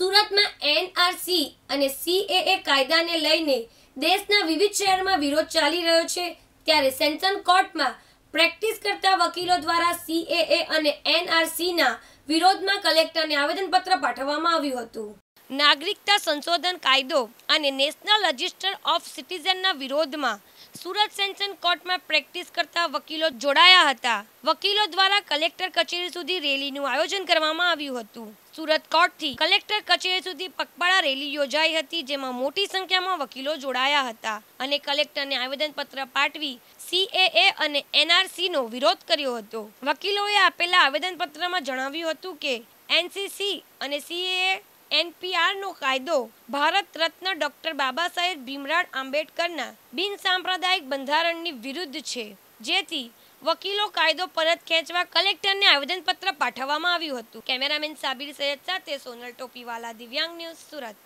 સુરતમાં એનઆરસી અને સીએએ કાયદાને લઈને દેશના વિવિધ શહેરમાં વિરોધ ચાલી રહ્યો છે ત્યારે સેન્શન કોર્ટમાં પ્રેક્ટિસ કરતા વકીલો દ્વારા સીએએ અને એનઆરસીના વિરોધમાં કલેક્ટરને આવેદનપત્ર પાઠવવામાં આવ્યું હતું નાગરિકતા સંશોધન કાયદો અને નેશનલ રજિસ્ટર ઓફ સિટીઝનના વિરોધમાં સુરત સેન્શન કોર્ટમાં પ્રેક્ટિસ કરતા વકીલો જોડાયા હતા વકીલો દ્વારા કલેક્ટર કચેરી સુધી રેલીનું આયોજન કરવામાં આવ્યું હતું સુરત કોર્ટથી કલેક્ટર કચેરી સુધી પગપાળા રેલી યોજાઈ હતી જેમાં મોટી સંખ્યામાં વકીલો જોડાયા હતા અને કલેક્ટરને આવેદનપત્ર પાઠવી સીએએ અને એનઆરસીનો વિરોધ કર્યો હતો વકીલોએ આપેલા આવેદનપત્રમાં જણાવ્યું હતું કે એનસીસી અને સીએએ એનપીઆરનો કાયદો ભારત રત્ન ડૉક્ટર બાબા સાહેબ ભીમરાળ આંબેડકરના બિનસાંપ્રદાયિક બંધારણની વિરુદ્ધ છે જેથી વકીલો કાયદો પરત ખેંચવા કલેક્ટરને આવેદનપત્ર પાઠવવામાં આવ્યું હતું કેમેરામેન સાબિર સૈયદ સાથે સોનલ ટોપીવાલા દિવ્યાંગ ન્યૂઝ સુરત